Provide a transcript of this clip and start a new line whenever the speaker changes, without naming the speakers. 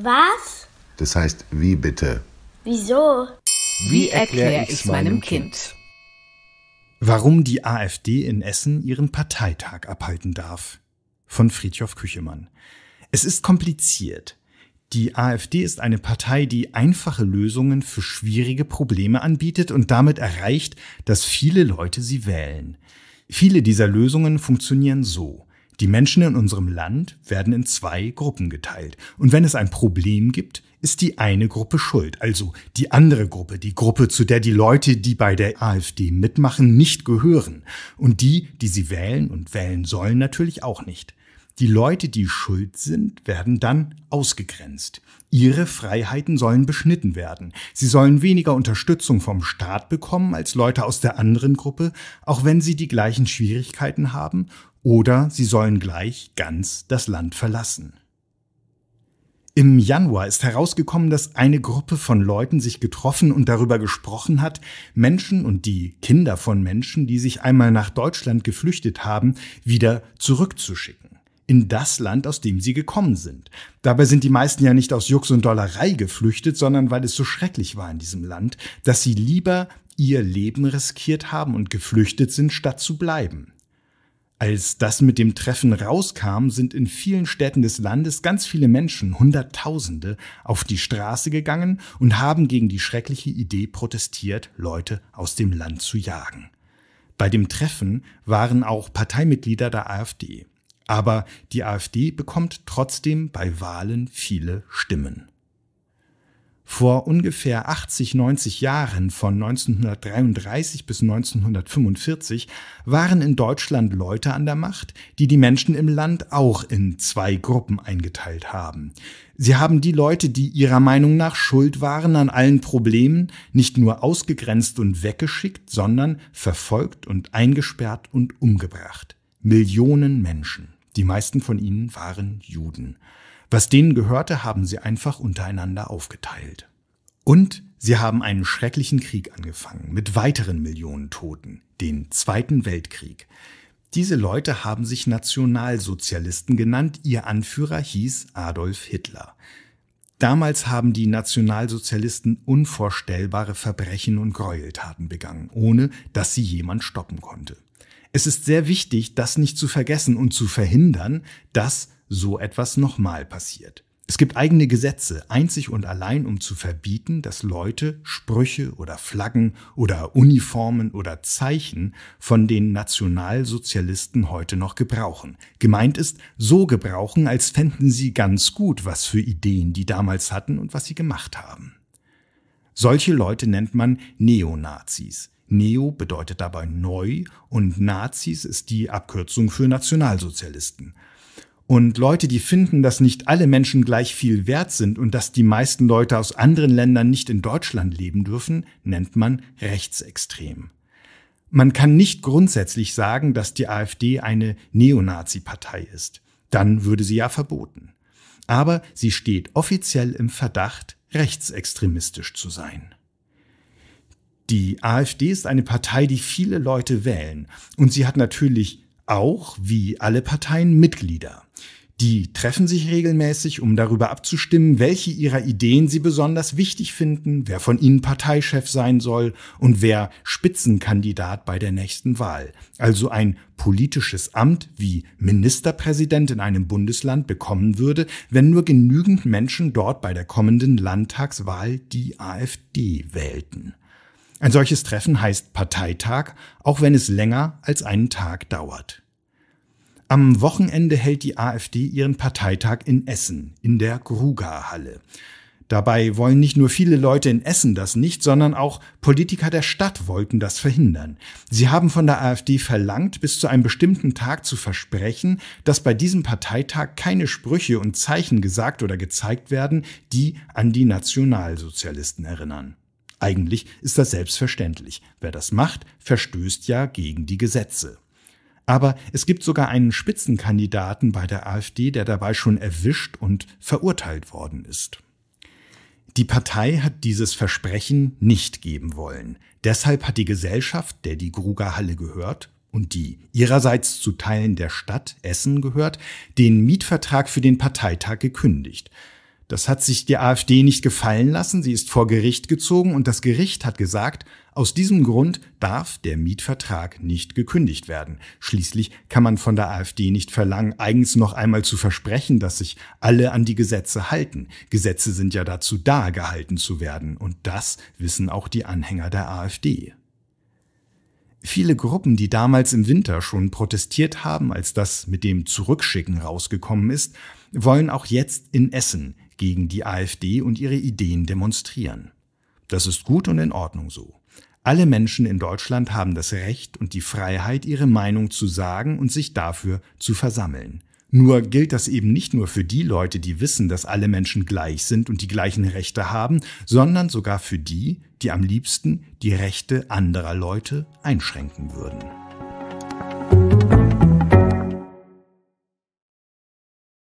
Was? Das heißt, wie bitte? Wieso?
Wie erkläre ich meinem
Kind? Warum die AfD in Essen ihren Parteitag abhalten darf. Von Friedhof Küchemann. Es ist kompliziert. Die AfD ist eine Partei, die einfache Lösungen für schwierige Probleme anbietet und damit erreicht, dass viele Leute sie wählen. Viele dieser Lösungen funktionieren so. Die Menschen in unserem Land werden in zwei Gruppen geteilt. Und wenn es ein Problem gibt, ist die eine Gruppe schuld, also die andere Gruppe, die Gruppe, zu der die Leute, die bei der AfD mitmachen, nicht gehören. Und die, die sie wählen und wählen sollen, natürlich auch nicht. Die Leute, die schuld sind, werden dann ausgegrenzt. Ihre Freiheiten sollen beschnitten werden. Sie sollen weniger Unterstützung vom Staat bekommen als Leute aus der anderen Gruppe, auch wenn sie die gleichen Schwierigkeiten haben oder sie sollen gleich ganz das Land verlassen. Im Januar ist herausgekommen, dass eine Gruppe von Leuten sich getroffen und darüber gesprochen hat, Menschen und die Kinder von Menschen, die sich einmal nach Deutschland geflüchtet haben, wieder zurückzuschicken. In das Land, aus dem sie gekommen sind. Dabei sind die meisten ja nicht aus Jux und Dollerei geflüchtet, sondern weil es so schrecklich war in diesem Land, dass sie lieber ihr Leben riskiert haben und geflüchtet sind, statt zu bleiben. Als das mit dem Treffen rauskam, sind in vielen Städten des Landes ganz viele Menschen, Hunderttausende, auf die Straße gegangen und haben gegen die schreckliche Idee protestiert, Leute aus dem Land zu jagen. Bei dem Treffen waren auch Parteimitglieder der AfD. Aber die AfD bekommt trotzdem bei Wahlen viele Stimmen. Vor ungefähr 80, 90 Jahren von 1933 bis 1945 waren in Deutschland Leute an der Macht, die die Menschen im Land auch in zwei Gruppen eingeteilt haben. Sie haben die Leute, die ihrer Meinung nach schuld waren an allen Problemen, nicht nur ausgegrenzt und weggeschickt, sondern verfolgt und eingesperrt und umgebracht. Millionen Menschen. Die meisten von ihnen waren Juden. Was denen gehörte, haben sie einfach untereinander aufgeteilt. Und sie haben einen schrecklichen Krieg angefangen mit weiteren Millionen Toten, den Zweiten Weltkrieg. Diese Leute haben sich Nationalsozialisten genannt, ihr Anführer hieß Adolf Hitler. Damals haben die Nationalsozialisten unvorstellbare Verbrechen und Gräueltaten begangen, ohne dass sie jemand stoppen konnte. Es ist sehr wichtig, das nicht zu vergessen und zu verhindern, dass so etwas nochmal passiert. Es gibt eigene Gesetze, einzig und allein, um zu verbieten, dass Leute Sprüche oder Flaggen oder Uniformen oder Zeichen von den Nationalsozialisten heute noch gebrauchen. Gemeint ist, so gebrauchen, als fänden sie ganz gut, was für Ideen die damals hatten und was sie gemacht haben. Solche Leute nennt man Neonazis. Neo bedeutet dabei neu und Nazis ist die Abkürzung für Nationalsozialisten. Und Leute, die finden, dass nicht alle Menschen gleich viel wert sind und dass die meisten Leute aus anderen Ländern nicht in Deutschland leben dürfen, nennt man rechtsextrem. Man kann nicht grundsätzlich sagen, dass die AfD eine Neonazi-Partei ist. Dann würde sie ja verboten. Aber sie steht offiziell im Verdacht, rechtsextremistisch zu sein. Die AfD ist eine Partei, die viele Leute wählen. Und sie hat natürlich auch, wie alle Parteien, Mitglieder. Die treffen sich regelmäßig, um darüber abzustimmen, welche ihrer Ideen sie besonders wichtig finden, wer von ihnen Parteichef sein soll und wer Spitzenkandidat bei der nächsten Wahl. Also ein politisches Amt wie Ministerpräsident in einem Bundesland bekommen würde, wenn nur genügend Menschen dort bei der kommenden Landtagswahl die AfD wählten. Ein solches Treffen heißt Parteitag, auch wenn es länger als einen Tag dauert. Am Wochenende hält die AfD ihren Parteitag in Essen, in der gruga halle Dabei wollen nicht nur viele Leute in Essen das nicht, sondern auch Politiker der Stadt wollten das verhindern. Sie haben von der AfD verlangt, bis zu einem bestimmten Tag zu versprechen, dass bei diesem Parteitag keine Sprüche und Zeichen gesagt oder gezeigt werden, die an die Nationalsozialisten erinnern. Eigentlich ist das selbstverständlich. Wer das macht, verstößt ja gegen die Gesetze. Aber es gibt sogar einen Spitzenkandidaten bei der AfD, der dabei schon erwischt und verurteilt worden ist. Die Partei hat dieses Versprechen nicht geben wollen. Deshalb hat die Gesellschaft, der die Gruger Halle gehört und die ihrerseits zu Teilen der Stadt Essen gehört, den Mietvertrag für den Parteitag gekündigt. Das hat sich die AfD nicht gefallen lassen. Sie ist vor Gericht gezogen und das Gericht hat gesagt, aus diesem Grund darf der Mietvertrag nicht gekündigt werden. Schließlich kann man von der AfD nicht verlangen, eigens noch einmal zu versprechen, dass sich alle an die Gesetze halten. Gesetze sind ja dazu da, gehalten zu werden. Und das wissen auch die Anhänger der AfD. Viele Gruppen, die damals im Winter schon protestiert haben, als das mit dem Zurückschicken rausgekommen ist, wollen auch jetzt in Essen gegen die AfD und ihre Ideen demonstrieren. Das ist gut und in Ordnung so. Alle Menschen in Deutschland haben das Recht und die Freiheit, ihre Meinung zu sagen und sich dafür zu versammeln. Nur gilt das eben nicht nur für die Leute, die wissen, dass alle Menschen gleich sind und die gleichen Rechte haben, sondern sogar für die, die am liebsten die Rechte anderer Leute einschränken würden.